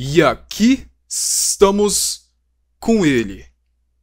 E aqui estamos com ele.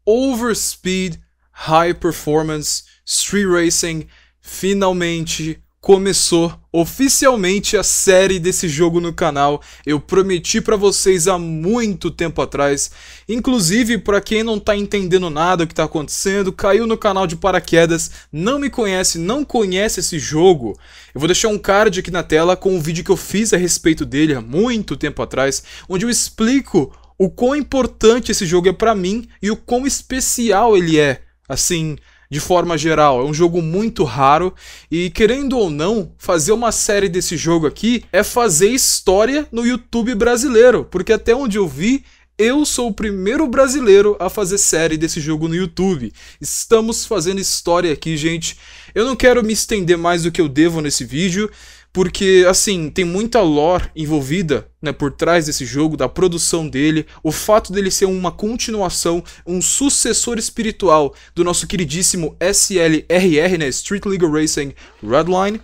Overspeed, High Performance, Street Racing, finalmente começou oficialmente a série desse jogo no canal. Eu prometi para vocês há muito tempo atrás. Inclusive, para quem não tá entendendo nada do que tá acontecendo, caiu no canal de paraquedas, não me conhece, não conhece esse jogo, eu vou deixar um card aqui na tela com um vídeo que eu fiz a respeito dele há muito tempo atrás, onde eu explico o quão importante esse jogo é para mim e o quão especial ele é. Assim, de forma geral. É um jogo muito raro e, querendo ou não, fazer uma série desse jogo aqui é fazer história no YouTube brasileiro, porque até onde eu vi, eu sou o primeiro brasileiro a fazer série desse jogo no YouTube. Estamos fazendo história aqui, gente. Eu não quero me estender mais do que eu devo nesse vídeo, porque assim, tem muita lore envolvida, né, por trás desse jogo, da produção dele, o fato dele ser uma continuação, um sucessor espiritual do nosso queridíssimo SLRR, né, Street League Racing Redline.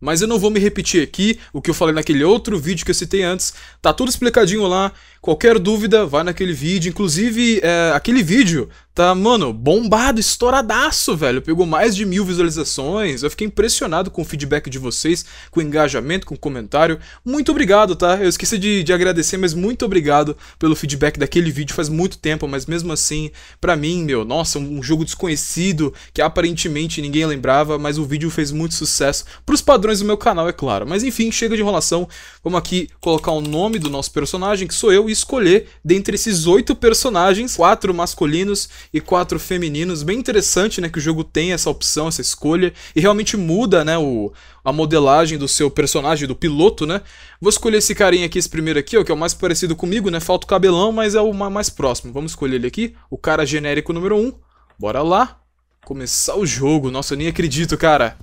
Mas eu não vou me repetir aqui, o que eu falei naquele outro vídeo que eu citei antes, tá tudo explicadinho lá. Qualquer dúvida, vai naquele vídeo. Inclusive, é, aquele vídeo tá, mano, bombado, estouradaço, velho. Pegou mais de mil visualizações. Eu fiquei impressionado com o feedback de vocês, com o engajamento, com o comentário. Muito obrigado, tá? Eu esqueci de, de agradecer, mas muito obrigado pelo feedback daquele vídeo. Faz muito tempo, mas mesmo assim, para mim, meu, nossa, um jogo desconhecido que aparentemente ninguém lembrava, mas o vídeo fez muito sucesso pros padrões do meu canal, é claro. Mas enfim, chega de enrolação. Vamos aqui colocar o nome do nosso personagem, que sou eu, e escolher dentre esses oito personagens, quatro masculinos e quatro femininos. Bem interessante, né, que o jogo tem essa opção, essa escolha e realmente muda, né, o a modelagem do seu personagem, do piloto, né? Vou escolher esse carinha aqui, esse primeiro aqui, ó, que é o mais parecido comigo, né? Falta o cabelão, mas é o mais próximo. Vamos escolher ele aqui, o cara genérico número 1. Um. Bora lá. Começar o jogo. Nossa, eu nem acredito, cara.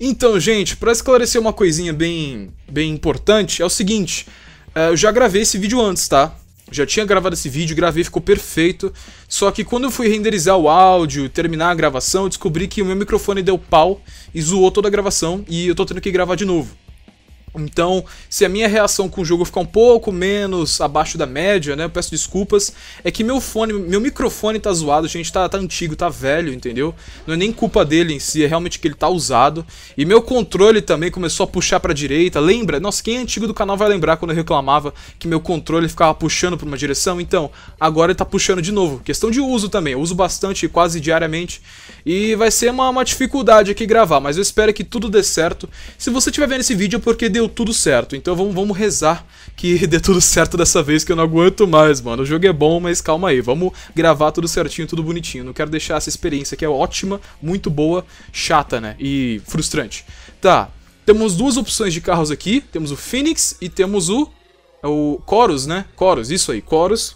Então, gente, para esclarecer uma coisinha bem, bem importante, é o seguinte. Eh, eu já gravei esse vídeo antes, tá? Já tinha gravado esse vídeo, gravei, ficou perfeito. Só que quando eu fui renderizar o áudio, terminar a gravação, eu descobri que o meu microfone deu pau e zoou toda a gravação e eu tô tendo que gravar de novo. Então, se a minha reação com o jogo ficar um pouco menos abaixo da média, né? Eu peço desculpas. É que meu fone, meu microfone tá zoado, gente, tá, tá antigo, tá velho, entendeu? Não é nem culpa dele em si, é realmente que ele tá usado. E meu controle também começou a puxar pra direita. Lembra? Nossa, quem é antigo do canal vai lembrar quando eu reclamava que meu controle ficava puxando pra uma direção. Então, agora ele tá puxando de novo. Questão de uso também. Eu uso bastante, quase diariamente. E vai ser uma, uma dificuldade aqui gravar, mas eu espero que tudo dê certo. Se você estiver vendo esse vídeo, é porque deu deu tudo certo. Então vamos, vamos rezar que dê tudo certo dessa vez, que eu não aguento mais, mano. O jogo é bom, mas calma aí. Vamos gravar tudo certinho, tudo bonitinho. Não quero deixar essa experiência que é ótima, muito boa, chata, né? E frustrante. Tá. Temos duas opções de carros aqui. Temos o Phoenix e temos o. O Chorus, né? Chorus, isso aí, Chorus.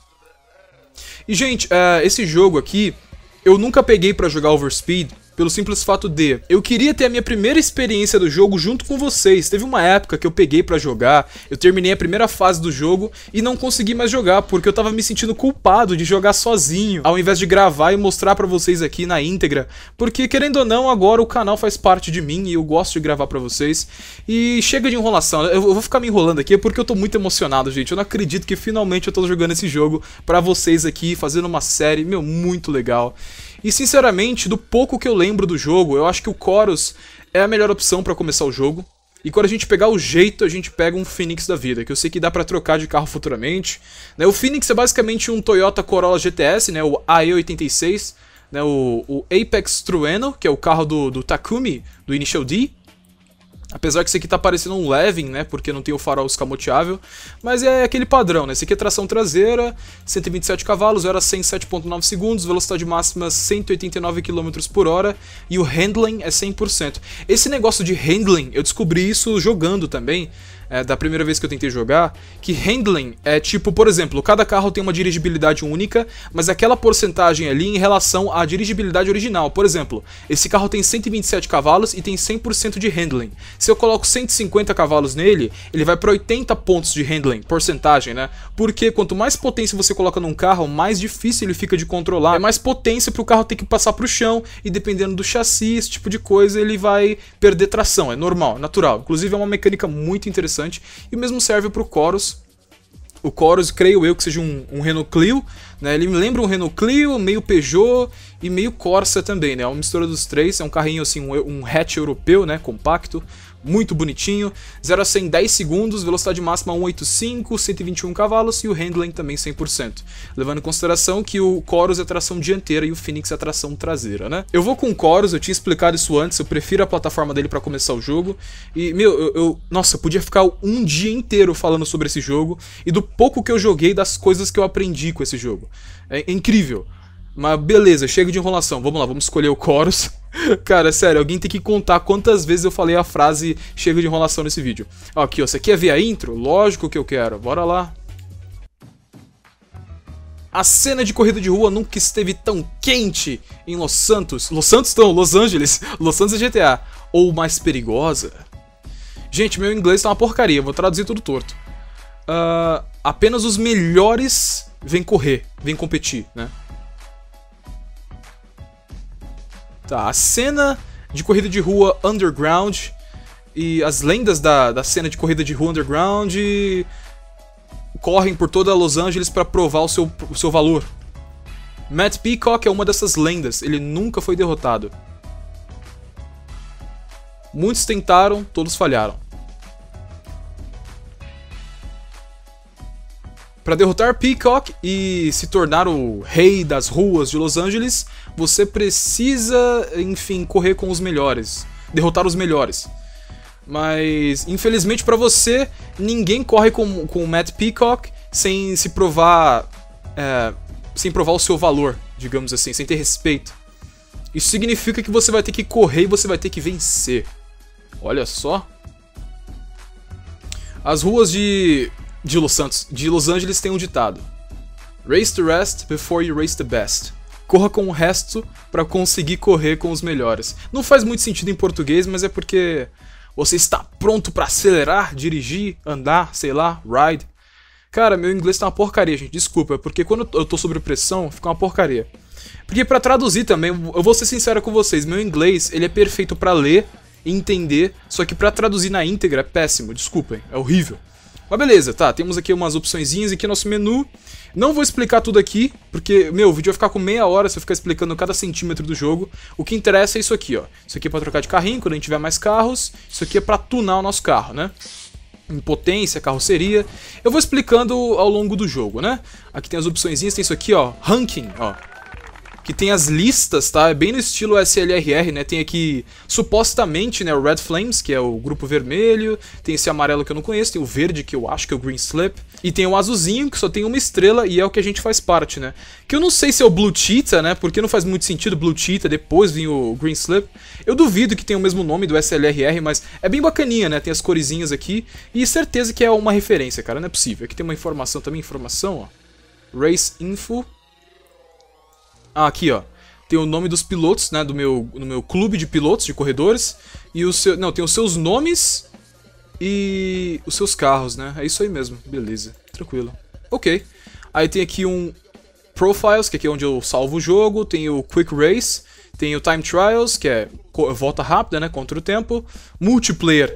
E, gente, uh, esse jogo aqui, eu nunca peguei para jogar Overspeed pelo simples fato de eu queria ter a minha primeira experiência do jogo junto com vocês. Teve uma época que eu peguei para jogar, eu terminei a primeira fase do jogo e não consegui mais jogar porque eu tava me sentindo culpado de jogar sozinho, ao invés de gravar e mostrar para vocês aqui na íntegra, porque querendo ou não, agora o canal faz parte de mim e eu gosto de gravar para vocês. E chega de enrolação, eu vou ficar me enrolando aqui porque eu tô muito emocionado, gente. Eu não acredito que finalmente eu tô jogando esse jogo para vocês aqui, fazendo uma série, meu, muito legal. E sinceramente, do pouco que eu lembro do jogo, eu acho que o Chorus é a melhor opção para começar o jogo. E quando a gente pegar o jeito, a gente pega um Phoenix da vida, que eu sei que dá para trocar de carro futuramente. Né? O Phoenix é basicamente um Toyota Corolla GTS, né? o AE86, né? o, o Apex Trueno, que é o carro do, do Takumi, do Initial D. Apesar que esse aqui tá parecendo um Levin, né? Porque não tem o farol escamoteável. Mas é aquele padrão, né? Esse aqui é tração traseira, 127 cavalos, era 107.9 segundos, velocidade máxima 189 km por hora e o handling é 100%. Esse negócio de handling, eu descobri isso jogando também. É, da primeira vez que eu tentei jogar, que handling é tipo, por exemplo, cada carro tem uma dirigibilidade única, mas aquela porcentagem ali em relação à dirigibilidade original. Por exemplo, esse carro tem 127 cavalos e tem 100% de handling. Se eu coloco 150 cavalos nele, ele vai para 80 pontos de handling, porcentagem, né? Porque quanto mais potência você coloca num carro, mais difícil ele fica de controlar. É mais potência para o carro ter que passar para o chão e dependendo do chassi, esse tipo de coisa, ele vai perder tração. É normal, natural. Inclusive é uma mecânica muito interessante e o mesmo serve para o Chorus, o Chorus, creio eu que seja um, um Renault Clio, né? Ele me lembra um Renault Clio, meio Peugeot e meio Corsa também, né? É uma mistura dos três, é um carrinho assim, um, um hatch europeu, né? Compacto muito bonitinho. 0 a 100 em 10 segundos, velocidade máxima 185, 121 cavalos e o handling também 100%. Levando em consideração que o Chorus é tração dianteira e o Phoenix é tração traseira, né? Eu vou com o Chorus, eu tinha explicado isso antes, eu prefiro a plataforma dele para começar o jogo. E, meu, eu, eu, Nossa, eu podia ficar um dia inteiro falando sobre esse jogo e do pouco que eu joguei das coisas que eu aprendi com esse jogo. é, é incrível. Mas beleza, chega de enrolação. Vamos lá, vamos escolher o chorus. Cara, sério, alguém tem que contar quantas vezes eu falei a frase chega de enrolação nesse vídeo. Ó, aqui, ó, você quer ver a intro? Lógico que eu quero. Bora lá. A cena de corrida de rua nunca esteve tão quente em Los Santos. Los Santos não, Los Angeles. Los Santos é GTA. Ou mais perigosa. Gente, meu inglês tá uma porcaria, vou traduzir tudo torto. Uh, apenas os melhores vêm correr, vêm competir, né? Tá, a cena de corrida de rua underground e as lendas da, da cena de corrida de rua underground correm por toda Los Angeles para provar o seu, o seu valor. Matt Peacock é uma dessas lendas, ele nunca foi derrotado. Muitos tentaram, todos falharam. Para derrotar Peacock e se tornar o rei das ruas de Los Angeles, você precisa, enfim, correr com os melhores, derrotar os melhores. Mas, infelizmente para você, ninguém corre com, com o Matt Peacock sem se provar. É, sem provar o seu valor, digamos assim, sem ter respeito. Isso significa que você vai ter que correr e você vai ter que vencer. Olha só. As ruas de, de Los Santos, de Los Angeles têm um ditado: Race the rest before you race the best corra com o resto para conseguir correr com os melhores. Não faz muito sentido em português, mas é porque você está pronto para acelerar, dirigir, andar, sei lá, ride. Cara, meu inglês tá uma porcaria, gente. Desculpa, porque quando eu tô sob pressão, fica uma porcaria. Porque para traduzir também, eu vou ser sincero com vocês, meu inglês, ele é perfeito para ler e entender, só que para traduzir na íntegra é péssimo, desculpem, é horrível. Mas beleza, tá, temos aqui umas opçõezinhas aqui no nosso menu. Não vou explicar tudo aqui, porque, meu, o vídeo vai ficar com meia hora se eu ficar explicando cada centímetro do jogo. O que interessa é isso aqui, ó. Isso aqui é pra trocar de carrinho quando a gente tiver mais carros. Isso aqui é pra tunar o nosso carro, né? Em potência, carroceria. Eu vou explicando ao longo do jogo, né? Aqui tem as opções, tem isso aqui, ó. Ranking, ó que tem as listas, tá? É bem no estilo SLRR, né? Tem aqui, supostamente, né, o Red Flames, que é o grupo vermelho, tem esse amarelo que eu não conheço, tem o verde, que eu acho que é o Green Slip, e tem o azulzinho, que só tem uma estrela e é o que a gente faz parte, né? Que eu não sei se é o Blue Cheetah, né? Porque não faz muito sentido Blue Cheetah, depois vem o Green Slip. Eu duvido que tenha o mesmo nome do SLRR, mas é bem bacaninha, né? Tem as coresinhas aqui. E certeza que é uma referência, cara. Não é possível. Aqui tem uma informação também, informação, ó. Race Info. Ah, aqui, ó tem o nome dos pilotos, né, do meu, do meu clube de pilotos, de corredores, e o seu, não, tem os seus nomes e os seus carros, né? É isso aí mesmo. Beleza, tranquilo. Ok. Aí tem aqui um Profiles, que aqui é onde eu salvo o jogo. Tem o Quick Race. Tem o Time Trials, que é volta rápida, né? Contra o tempo. Multiplayer.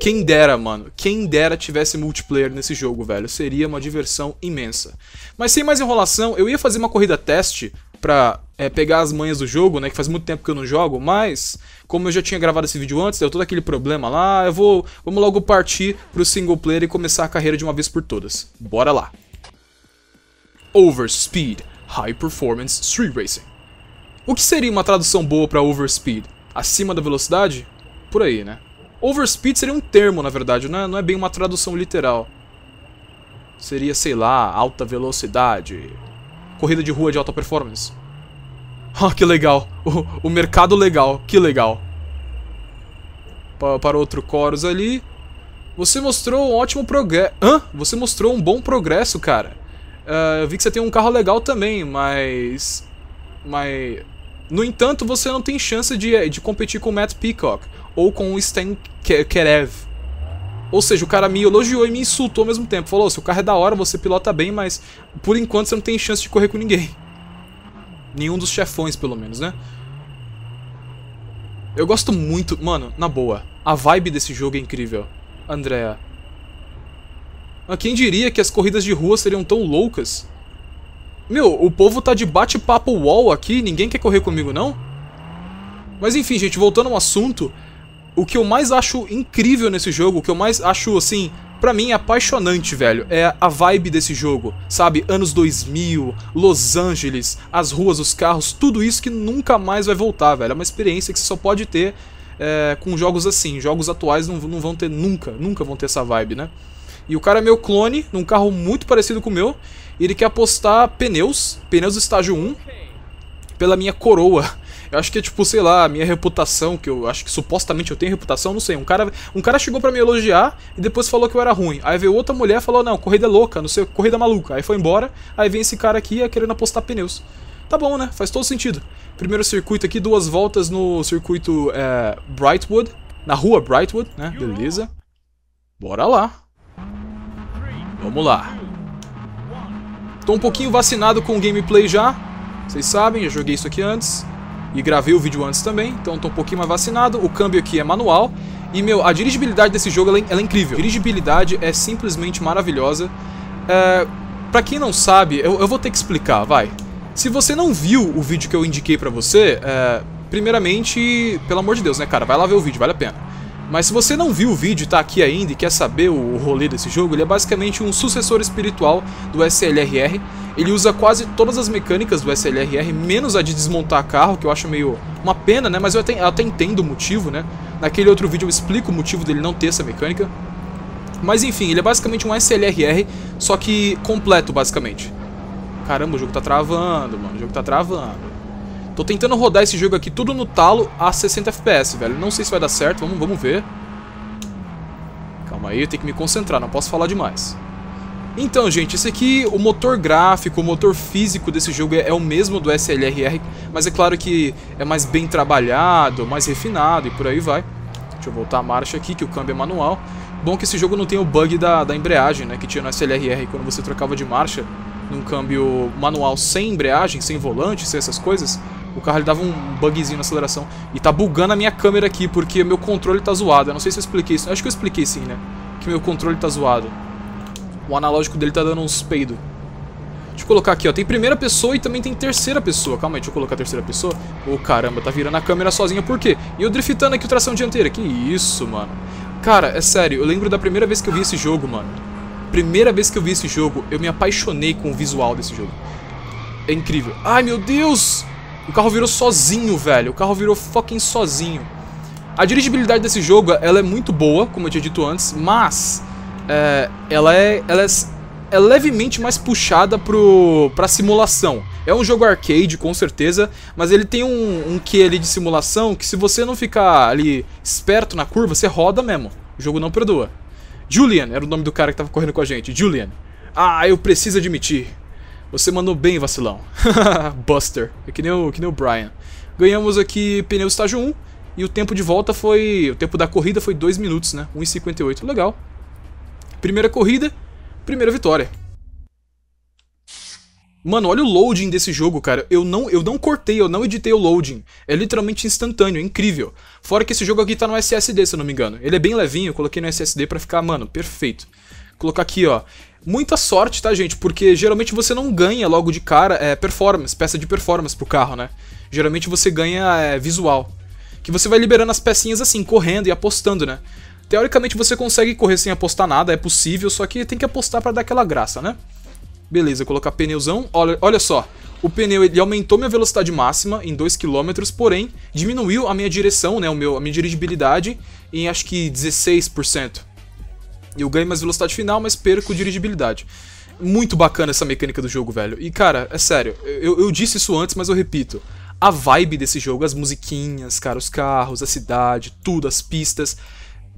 Quem dera, mano. Quem dera tivesse multiplayer nesse jogo, velho. Seria uma diversão imensa. Mas sem mais enrolação, eu ia fazer uma corrida teste pra é, pegar as manhas do jogo, né? Que faz muito tempo que eu não jogo, mas como eu já tinha gravado esse vídeo antes, deu todo aquele problema lá, eu vou. Vamos logo partir pro single player e começar a carreira de uma vez por todas. Bora lá! Overspeed High Performance Street Racing. O que seria uma tradução boa para overspeed? Acima da velocidade? Por aí, né? Overspeed seria um termo, na verdade, não é, não é bem uma tradução literal. Seria, sei lá, alta velocidade, Corrida de rua de alta performance. Ah, que legal. O, o, mercado legal. Que legal. para outro Chorus ali. Você mostrou um ótimo progresso. Hã? Você mostrou um bom progresso, cara. Uh, eu vi que você tem um carro legal também, mas. Mas. No entanto, você não tem chance de, de competir com o Matt Peacock ou com o Stan Kerev. Ou seja, o cara me elogiou e me insultou ao mesmo tempo. Falou: seu carro é da hora, você pilota bem, mas por enquanto você não tem chance de correr com ninguém. Nenhum dos chefões, pelo menos, né? Eu gosto muito. Mano, na boa. A vibe desse jogo é incrível. Andrea. Quem diria que as corridas de rua seriam tão loucas? Meu, o povo tá de bate-papo wall aqui, ninguém quer correr comigo, não? Mas enfim, gente, voltando ao assunto, o que eu mais acho incrível nesse jogo, o que eu mais acho, assim, para mim é apaixonante, velho, é a vibe desse jogo, sabe? Anos 2000, Los Angeles, as ruas, os carros, tudo isso que nunca mais vai voltar, velho. É uma experiência que você só pode ter é, com jogos assim. Jogos atuais não, não vão ter nunca, nunca vão ter essa vibe, né? E o cara é meu clone, num carro muito parecido com o meu, e ele quer apostar pneus, pneus estágio 1, pela minha coroa. Eu acho que é tipo, sei lá, a minha reputação, que eu acho que supostamente eu tenho reputação, não sei. Um cara, um cara chegou para me elogiar e depois falou que eu era ruim. Aí veio outra mulher e falou: "Não, corrida é louca, não sei, corrida maluca". Aí foi embora. Aí vem esse cara aqui é querendo apostar pneus. Tá bom, né? Faz todo sentido. Primeiro circuito aqui, duas voltas no circuito é, Brightwood, na rua Brightwood, né? Beleza. Bora lá. Vamos lá. Tô um pouquinho vacinado com o gameplay já. Vocês sabem, já joguei isso aqui antes e gravei o vídeo antes também, então estou um pouquinho mais vacinado. O câmbio aqui é manual. E, meu, a dirigibilidade desse jogo ela é, ela é incrível. A dirigibilidade é simplesmente maravilhosa. É, para quem não sabe, eu, eu, vou ter que explicar, vai. Se você não viu o vídeo que eu indiquei para você, é, primeiramente, pelo amor de Deus, né, cara? Vai lá ver o vídeo, vale a pena. Mas se você não viu o vídeo e tá aqui ainda e quer saber o rolê desse jogo, ele é basicamente um sucessor espiritual do SLRR. Ele usa quase todas as mecânicas do SLRR, menos a de desmontar carro, que eu acho meio uma pena, né? Mas eu até, eu até entendo o motivo, né? Naquele outro vídeo eu explico o motivo dele não ter essa mecânica. Mas enfim, ele é basicamente um SLRR, só que completo, basicamente. Caramba, o jogo tá travando, mano. O jogo tá travando. Tô tentando rodar esse jogo aqui tudo no talo a 60 FPS, velho. Não sei se vai dar certo, vamos, vamos ver. Calma aí, eu tenho que me concentrar, não posso falar demais. Então, gente, esse aqui, o motor gráfico, o motor físico desse jogo é, é o mesmo do SLRR, mas é claro que é mais bem trabalhado, mais refinado e por aí vai. Deixa eu voltar a marcha aqui, que o câmbio é manual. Bom que esse jogo não tem o bug da, da embreagem, né, que tinha no SLRR quando você trocava de marcha num câmbio manual sem embreagem, sem volante, sem essas coisas o carro ele dava um bugzinho na aceleração. E tá bugando a minha câmera aqui, porque meu controle tá zoado. Eu não sei se eu expliquei isso. Eu acho que eu expliquei sim, né? Que meu controle tá zoado. O analógico dele tá dando uns peido. Deixa eu colocar aqui, ó. Tem primeira pessoa e também tem terceira pessoa. Calma aí, deixa eu colocar a terceira pessoa. Ô, oh, caramba, tá virando a câmera sozinha. Por quê? E eu driftando aqui o tração dianteira. Que isso, mano. Cara, é sério. Eu lembro da primeira vez que eu vi esse jogo, mano. Primeira vez que eu vi esse jogo, eu me apaixonei com o visual desse jogo. É incrível. Ai, meu Deus! O carro virou sozinho, velho. O carro virou fucking sozinho. A dirigibilidade desse jogo, ela é muito boa, como eu tinha dito antes, mas é, ela, é, ela é, é levemente mais puxada pro, pra simulação. É um jogo arcade, com certeza, mas ele tem um, um quê ali de simulação que se você não ficar ali esperto na curva, você roda mesmo. O jogo não perdoa. Julian era o nome do cara que tava correndo com a gente. Julian. Ah, eu preciso admitir. Você mandou bem, vacilão. Buster. É que nem, o, que nem o Brian. Ganhamos aqui pneu estágio 1. E o tempo de volta foi... O tempo da corrida foi 2 minutos, né? 1,58. Legal. Primeira corrida, primeira vitória. Mano, olha o loading desse jogo, cara. Eu não, eu não cortei, eu não editei o loading. É literalmente instantâneo, é incrível. Fora que esse jogo aqui tá no SSD, se eu não me engano. Ele é bem levinho, eu coloquei no SSD pra ficar, mano, perfeito. Vou colocar aqui, ó muita sorte, tá, gente? Porque geralmente você não ganha logo de cara é, performance, peça de performance pro carro, né? Geralmente você ganha é, visual. Que você vai liberando as pecinhas assim, correndo e apostando, né? Teoricamente você consegue correr sem apostar nada, é possível, só que tem que apostar para dar aquela graça, né? Beleza, colocar pneuzão. Olha, olha só, o pneu ele aumentou minha velocidade máxima em 2 km, porém diminuiu a minha direção, né, o meu, a minha dirigibilidade em acho que 16%. Eu ganho mais velocidade final, mas perco dirigibilidade. Muito bacana essa mecânica do jogo, velho. E cara, é sério, eu, eu disse isso antes, mas eu repito a vibe desse jogo, as musiquinhas, cara, os carros, a cidade, tudo, as pistas.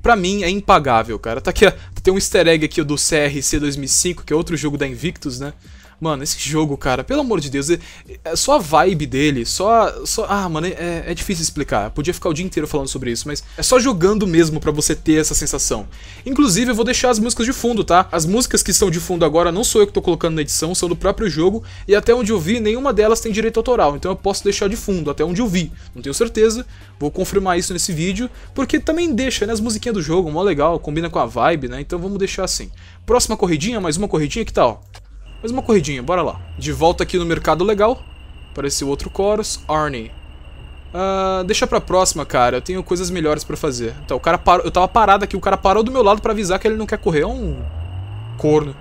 Pra mim é impagável, cara. Tá aqui, tem um easter egg aqui do CRC 2005, que é outro jogo da Invictus, né? Mano, esse jogo, cara, pelo amor de Deus, é, é, só a vibe dele, só. só ah, mano, é, é difícil explicar. Eu podia ficar o dia inteiro falando sobre isso, mas é só jogando mesmo para você ter essa sensação. Inclusive, eu vou deixar as músicas de fundo, tá? As músicas que estão de fundo agora não sou eu que tô colocando na edição, são do próprio jogo, e até onde eu vi, nenhuma delas tem direito autoral, então eu posso deixar de fundo, até onde eu vi. Não tenho certeza, vou confirmar isso nesse vídeo, porque também deixa, né? As musiquinhas do jogo, mó legal, combina com a vibe, né? Então vamos deixar assim. Próxima corridinha, mais uma corridinha que tal? Tá, mais uma corridinha, bora lá. De volta aqui no Mercado Legal. Apareceu outro Chorus. Arnie. Uh, deixa pra próxima, cara. Eu tenho coisas melhores pra fazer. Então, o cara parou. Eu tava parado aqui, o cara parou do meu lado pra avisar que ele não quer correr. É um. corno.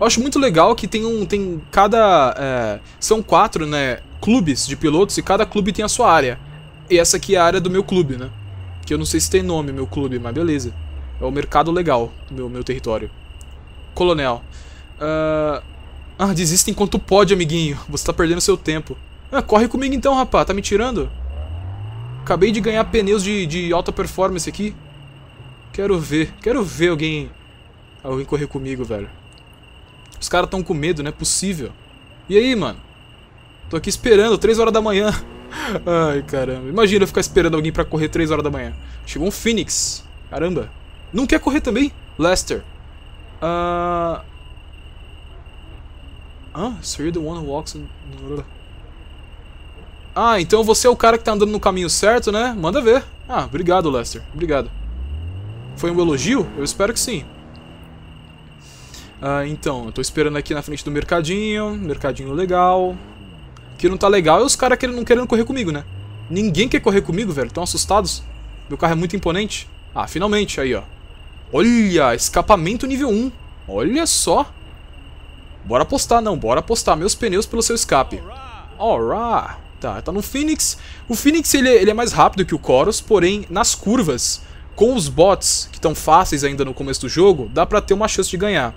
Eu acho muito legal que tem um. Tem cada. É, são quatro, né? Clubes de pilotos e cada clube tem a sua área. E essa aqui é a área do meu clube, né? Que eu não sei se tem nome, meu clube, mas beleza. É o mercado legal do meu, meu território. Colonel. Uh... Ah, desista enquanto pode, amiguinho. Você tá perdendo seu tempo. Ah, corre comigo então, rapaz. Tá me tirando? Acabei de ganhar pneus de, de alta performance aqui. Quero ver. Quero ver alguém... Alguém correr comigo, velho. Os caras estão com medo, não é possível. E aí, mano? Tô aqui esperando, 3 horas da manhã. Ai, caramba. Imagina eu ficar esperando alguém pra correr 3 horas da manhã. Chegou um Phoenix. Caramba. Não quer correr também? Lester. Ah... Uh... Ah, So you're the one who walks in... Ah, então você é o cara que tá andando no caminho certo, né? Manda ver. Ah, obrigado, Lester. Obrigado. Foi um elogio? Eu espero que sim. Ah, então, eu tô esperando aqui na frente do mercadinho. Mercadinho legal. O que não tá legal é os caras não querendo correr comigo, né? Ninguém quer correr comigo, velho. Estão assustados. Meu carro é muito imponente. Ah, finalmente. Aí, ó. Olha, escapamento nível 1. Olha só. Bora apostar, não. Bora apostar meus pneus pelo seu escape. Alright. Tá, tá no Phoenix. O Phoenix ele, é, ele é mais rápido que o Coros, porém nas curvas, com os bots que estão fáceis ainda no começo do jogo, dá pra ter uma chance de ganhar.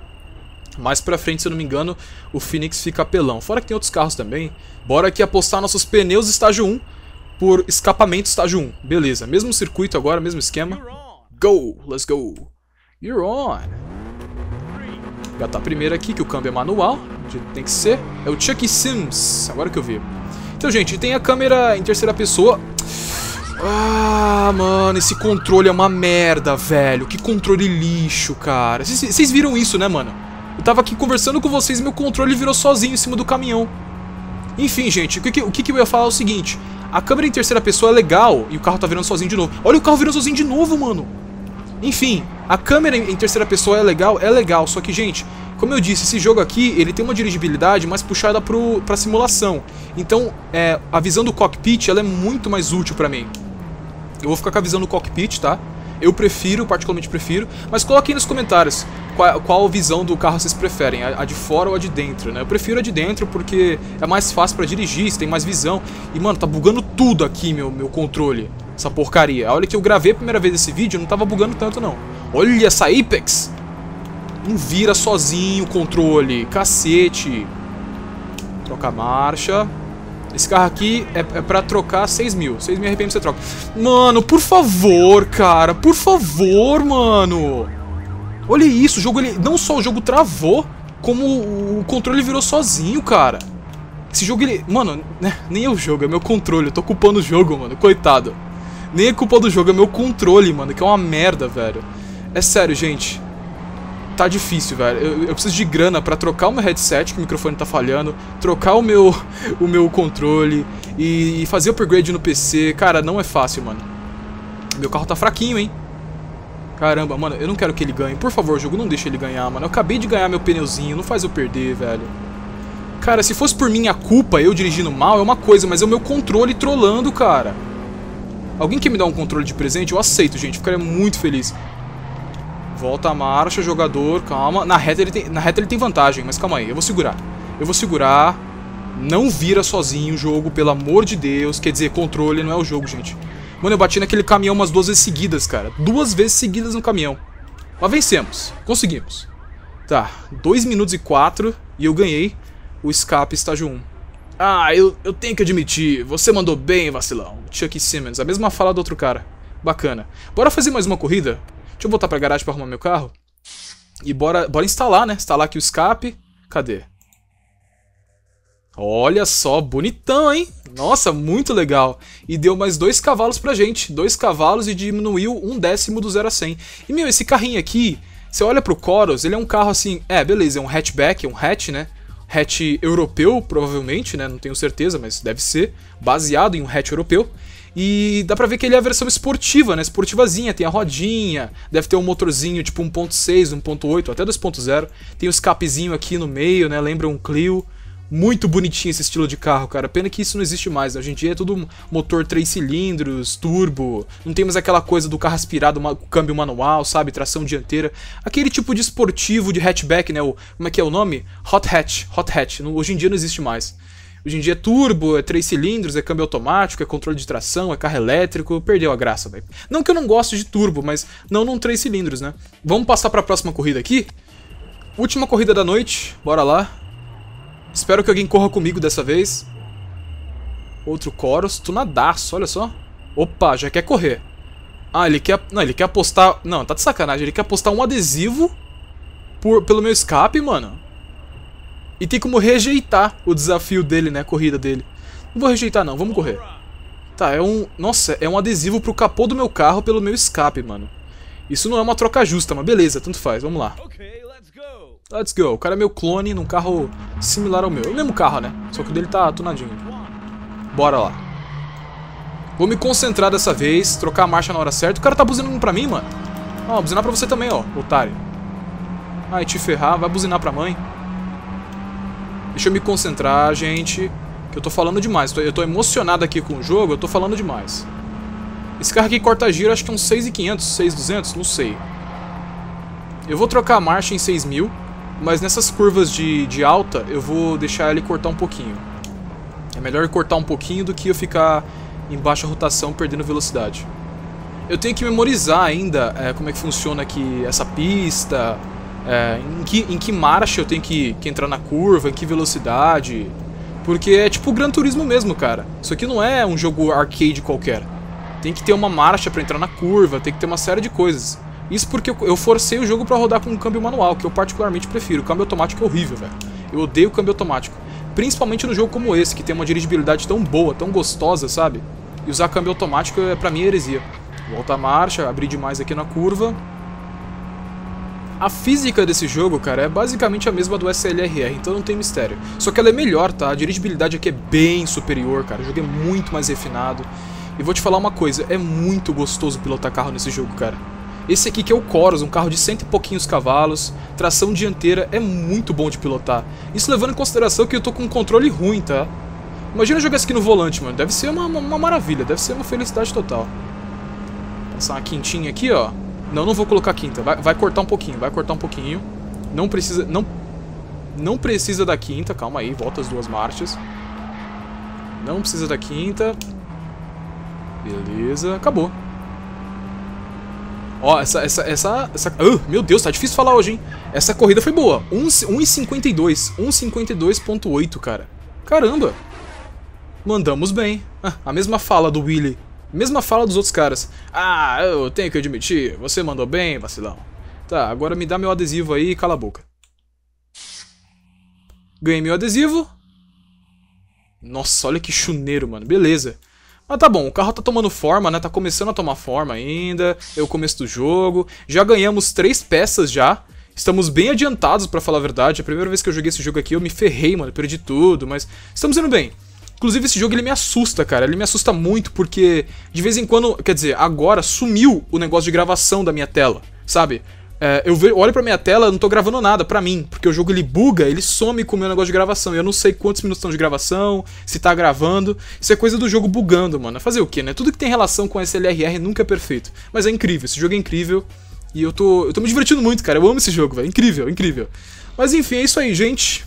Mais pra frente, se eu não me engano, o Phoenix fica pelão. Fora que tem outros carros também. Bora aqui apostar nossos pneus estágio 1 por escapamento estágio 1. Beleza, mesmo circuito agora, mesmo esquema. Go, let's go. You're on. Já tá primeiro aqui, que o câmbio é manual, tem que ser. É o Chuck Sims, agora que eu vi. Então, gente, tem a câmera em terceira pessoa. Ah, mano, esse controle é uma merda, velho. Que controle lixo, cara. Vocês viram isso, né, mano? Eu tava aqui conversando com vocês e meu controle virou sozinho em cima do caminhão. Enfim, gente, o que, o que eu ia falar é o seguinte. A câmera em terceira pessoa é legal e o carro tá virando sozinho de novo. Olha o carro virando sozinho de novo, mano. Enfim, a câmera em terceira pessoa é legal? É legal, só que, gente, como eu disse, esse jogo aqui, ele tem uma dirigibilidade mais puxada pro, pra simulação. Então, é, a visão do cockpit, ela é muito mais útil pra mim. Eu vou ficar com a visão do cockpit, tá? Eu prefiro, particularmente prefiro, mas coloquem nos comentários qual, qual visão do carro vocês preferem, a, a, de fora ou a de dentro, né? Eu prefiro a de dentro porque é mais fácil para dirigir, você tem mais visão. E, mano, tá bugando tudo aqui, meu, meu controle, essa porcaria. Olha que eu gravei a primeira vez esse vídeo, não tava bugando tanto, não. Olha essa Apex! Não vira sozinho o controle, cacete. Troca a marcha. Esse carro aqui é, é pra trocar 6 mil. 6 mil RPM você troca. Mano, por favor, cara. Por favor, mano. Olha isso, o jogo ele. Não só o jogo travou, como o controle virou sozinho, cara. Esse jogo ele. Mano, né, nem é o jogo, é meu controle. Eu tô culpando o jogo, mano. Coitado. Nem é culpa do jogo, é meu controle, mano. Que é uma merda, velho. É sério, gente tá difícil, velho. Eu, eu, preciso de grana para trocar o meu headset, que o microfone tá falhando, trocar o meu, o meu controle e, e fazer upgrade no PC. Cara, não é fácil, mano. Meu carro tá fraquinho, hein? Caramba, mano, eu não quero que ele ganhe. Por favor, jogo, não deixa ele ganhar, mano. Eu acabei de ganhar meu pneuzinho, não faz eu perder, velho. Cara, se fosse por minha culpa, eu dirigindo mal, é uma coisa, mas é o meu controle trolando, cara. Alguém quer me dar um controle de presente? Eu aceito, gente. Ficaria muito feliz. Volta a marcha, jogador, calma. Na reta, ele tem, na reta ele tem vantagem, mas calma aí, eu vou segurar. Eu vou segurar. Não vira sozinho o jogo, pelo amor de Deus. Quer dizer, controle não é o jogo, gente. Mano, eu bati naquele caminhão umas duas vezes seguidas, cara. Duas vezes seguidas no caminhão. Mas vencemos. Conseguimos. Tá, 2 minutos e 4 e eu ganhei o escape estágio 1. Ah, eu, eu tenho que admitir, você mandou bem, vacilão. Chuck Simmons, a mesma fala do outro cara. Bacana. Bora fazer mais uma corrida? Deixa eu voltar pra garagem pra arrumar meu carro. E bora, bora instalar, né? Instalar aqui o escape. Cadê? Olha só, bonitão, hein? Nossa, muito legal. E deu mais dois cavalos pra gente. Dois cavalos e diminuiu um décimo do 0 a 100. E, meu, esse carrinho aqui, você olha pro Coros, ele é um carro assim... É, beleza, é um hatchback, é um hatch, né? Hatch europeu, provavelmente, né? Não tenho certeza, mas deve ser. Baseado em um hatch europeu. E dá pra ver que ele é a versão esportiva, né? Esportivazinha, tem a rodinha, deve ter um motorzinho tipo 1.6, 1.8, até 2.0. Tem o um escapezinho aqui no meio, né? Lembra um Clio. Muito bonitinho esse estilo de carro, cara. Pena que isso não existe mais. Né? Hoje em dia é tudo motor 3 cilindros, turbo. Não temos aquela coisa do carro aspirado, câmbio manual, sabe? Tração dianteira. Aquele tipo de esportivo de hatchback, né? O, como é que é o nome? Hot hatch. Hot hatch. hoje em dia não existe mais. Hoje em dia é turbo, é três cilindros, é câmbio automático, é controle de tração, é carro elétrico. Perdeu a graça, velho. Não que eu não goste de turbo, mas não num três cilindros, né? Vamos passar para a próxima corrida aqui. Última corrida da noite, bora lá. Espero que alguém corra comigo dessa vez. Outro Coros, tunadaço, olha só. Opa, já quer correr. Ah, ele quer, não, ele quer apostar, não, tá de sacanagem, ele quer apostar um adesivo por, pelo meu escape, mano. E tem como rejeitar o desafio dele, né? A corrida dele. Não vou rejeitar não, vamos correr. Tá, é um... Nossa, é um adesivo pro capô do meu carro pelo meu escape, mano. Isso não é uma troca justa, mas beleza, tanto faz, vamos lá. Let's go. O cara é meu clone num carro similar ao meu. É o mesmo carro, né? Só que o dele tá tunadinho. Bora lá. Vou me concentrar dessa vez, trocar a marcha na hora certa. O cara tá buzinando pra mim, mano. Ó, buzinar pra você também, ó, otário. Ai, te ferrar, vai buzinar pra mãe. Deixa eu me concentrar, gente. Que eu tô falando demais. Eu tô emocionado aqui com o jogo, eu tô falando demais. Esse carro aqui corta giro, acho que é uns 6,500, 6,200, não sei. Eu vou trocar a marcha em 6.000, mas nessas curvas de, de alta eu vou deixar ele cortar um pouquinho. É melhor cortar um pouquinho do que eu ficar em baixa rotação perdendo velocidade. Eu tenho que memorizar ainda é, como é que funciona aqui essa pista, é, em, que, em que marcha eu tenho que, que entrar na curva, em que velocidade. Porque é tipo Gran Turismo mesmo, cara. Isso aqui não é um jogo arcade qualquer. Tem que ter uma marcha para entrar na curva, tem que ter uma série de coisas. Isso porque eu forcei o jogo para rodar com um câmbio manual, que eu particularmente prefiro. O câmbio automático é horrível, velho. Eu odeio o câmbio automático. Principalmente no jogo como esse, que tem uma dirigibilidade tão boa, tão gostosa, sabe? E usar câmbio automático é pra mim heresia. Volta a marcha, abrir demais aqui na curva. A física desse jogo, cara, é basicamente a mesma do SLRR, então não tem mistério. Só que ela é melhor, tá? A dirigibilidade aqui é bem superior, cara. O jogo é muito mais refinado. E vou te falar uma coisa, é muito gostoso pilotar carro nesse jogo, cara. Esse aqui que é o Coros, um carro de cento e pouquinhos cavalos, tração dianteira, é muito bom de pilotar. Isso levando em consideração que eu tô com um controle ruim, tá? Imagina jogar isso aqui no volante, mano. Deve ser uma, uma, uma maravilha, deve ser uma felicidade total. Passar uma quintinha aqui, ó. Não, não vou colocar quinta. Vai, vai, cortar um pouquinho, vai cortar um pouquinho. Não precisa... Não, não precisa da quinta. Calma aí, volta as duas marchas. Não precisa da quinta. Beleza, acabou. Ó, essa... essa, essa, essa meu Deus, tá difícil falar hoje, hein? Essa corrida foi boa. 1,52. 1,52.8, cara. Caramba. Mandamos bem. Ah, a mesma fala do Willy Mesma fala dos outros caras. Ah, eu tenho que admitir, você mandou bem, vacilão. Tá, agora me dá meu adesivo aí e cala a boca. Ganhei meu adesivo. Nossa, olha que chuneiro, mano. Beleza. Mas tá bom, o carro tá tomando forma, né? Tá começando a tomar forma ainda. É o começo do jogo. Já ganhamos três peças já. Estamos bem adiantados, para falar a verdade. A primeira vez que eu joguei esse jogo aqui, eu me ferrei, mano. Perdi tudo, mas estamos indo bem. Inclusive, esse jogo ele me assusta, cara. Ele me assusta muito porque de vez em quando, quer dizer, agora sumiu o negócio de gravação da minha tela, sabe? É, eu olho pra minha tela, não tô gravando nada pra mim, porque o jogo ele buga, ele some com o meu negócio de gravação. eu não sei quantos minutos estão de gravação, se tá gravando. Isso é coisa do jogo bugando, mano. É fazer o quê, né? Tudo que tem relação com SLRR nunca é perfeito. Mas é incrível, esse jogo é incrível. E eu tô, eu tô me divertindo muito, cara. Eu amo esse jogo, velho. Incrível, incrível. Mas enfim, é isso aí, gente.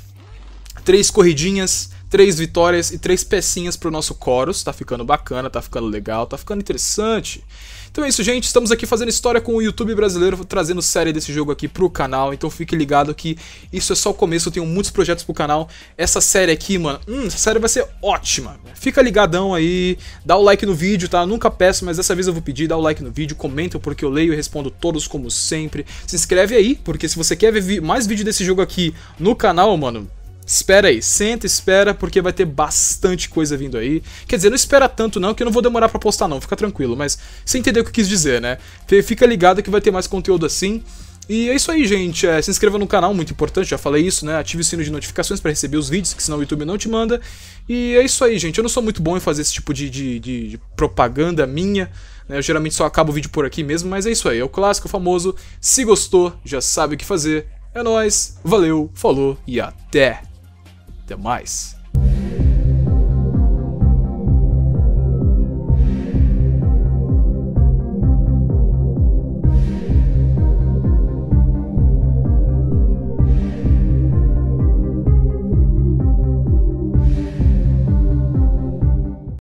Três corridinhas Três vitórias e três pecinhas pro nosso Chorus. Tá ficando bacana, tá ficando legal, tá ficando interessante. Então é isso, gente. Estamos aqui fazendo história com o YouTube brasileiro, trazendo série desse jogo aqui pro canal. Então fique ligado que isso é só o começo. Eu tenho muitos projetos pro canal. Essa série aqui, mano, hum, essa série vai ser ótima. Fica ligadão aí, dá o like no vídeo, tá? nunca peço, mas dessa vez eu vou pedir. Dá o like no vídeo, comenta porque eu leio e respondo todos como sempre. Se inscreve aí, porque se você quer ver mais vídeo desse jogo aqui no canal, mano, Espera aí, senta, espera, porque vai ter bastante coisa vindo aí. Quer dizer, não espera tanto não, que eu não vou demorar pra postar não, fica tranquilo, mas você entendeu o que eu quis dizer, né? Fica ligado que vai ter mais conteúdo assim. E é isso aí, gente. É, se inscreva no canal, muito importante, já falei isso, né? Ative o sino de notificações para receber os vídeos, que senão o YouTube não te manda. E é isso aí, gente. Eu não sou muito bom em fazer esse tipo de, de, de, de propaganda minha. Né? Eu geralmente só acabo o vídeo por aqui mesmo, mas é isso aí. É o clássico, famoso. Se gostou, já sabe o que fazer. É nóis, valeu, falou e até! Até mais!